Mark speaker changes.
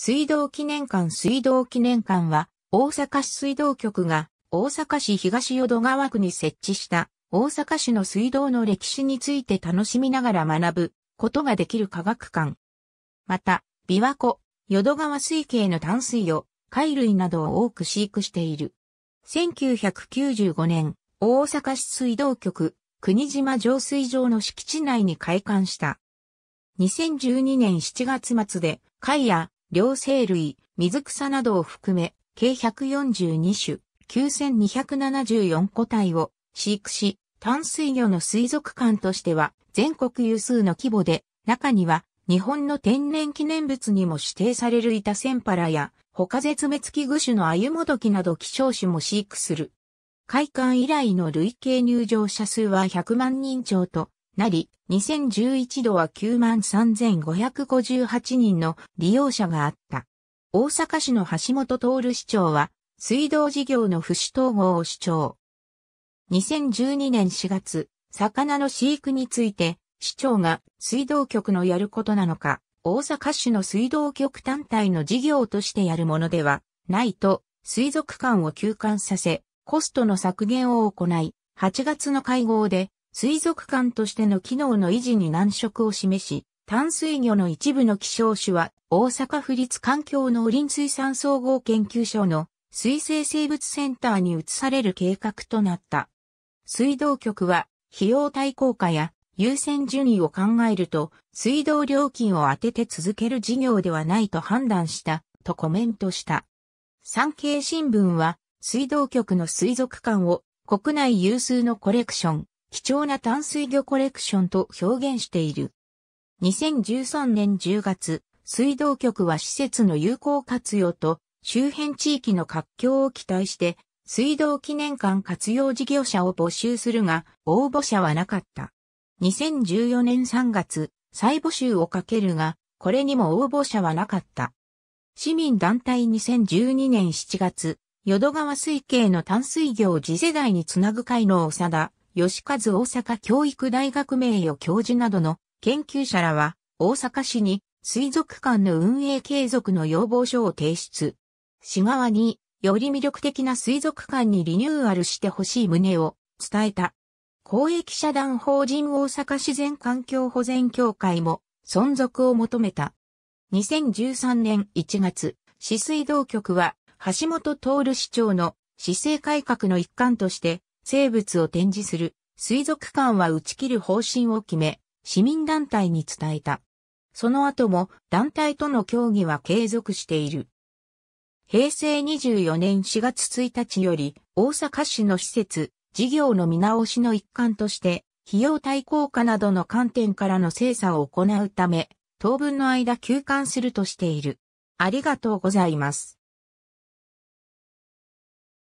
Speaker 1: 水道記念館水道記念館は、大阪市水道局が、大阪市東淀川区に設置した、大阪市の水道の歴史について楽しみながら学ぶことができる科学館。また、琵琶湖、淀川水系の淡水魚、貝類などを多く飼育している。1995年、大阪市水道局、国島浄水場の敷地内に開館した。2012年7月末で、貝や両生類、水草などを含め、計142種、9274個体を飼育し、淡水魚の水族館としては全国有数の規模で、中には日本の天然記念物にも指定されるイタセンパラや、他絶滅危惧種のアユモドキなど希少種も飼育する。開館以来の累計入場者数は100万人超となり、2011度は93,558人の利用者があった。大阪市の橋本徹市長は、水道事業の不死統合を主張。2012年4月、魚の飼育について、市長が水道局のやることなのか、大阪市の水道局単体の事業としてやるものではないと、水族館を休館させ、コストの削減を行い、8月の会合で水族館としての機能の維持に難色を示し、淡水魚の一部の希少種は、大阪府立環境農林水産総合研究所の水生生物センターに移される計画となった。水道局は、費用対効果や優先順位を考えると、水道料金を当てて続ける事業ではないと判断した、とコメントした。産経新聞は、水道局の水族館を国内有数のコレクション、貴重な淡水魚コレクションと表現している。2013年10月、水道局は施設の有効活用と周辺地域の活況を期待して、水道記念館活用事業者を募集するが、応募者はなかった。2014年3月、再募集をかけるが、これにも応募者はなかった。市民団体2012年7月、淀川水系の淡水魚を次世代につなぐ会の長田義和大阪教育大学名誉教授などの研究者らは、大阪市に水族館の運営継続の要望書を提出。市側に、より魅力的な水族館にリニューアルしてほしい旨を伝えた。公益社団法人大阪自然環境保全協会も存続を求めた。2013年1月、市水道局は橋本徹市長の市政改革の一環として生物を展示する水族館は打ち切る方針を決め、市民団体に伝えた。その後も団体との協議は継続している。平成24年4月1日より大阪市の施設、事業の見直しの一環として、費用対効果などの観点からの精査を行うため、当分の間休館するとしている。ありがとうございます。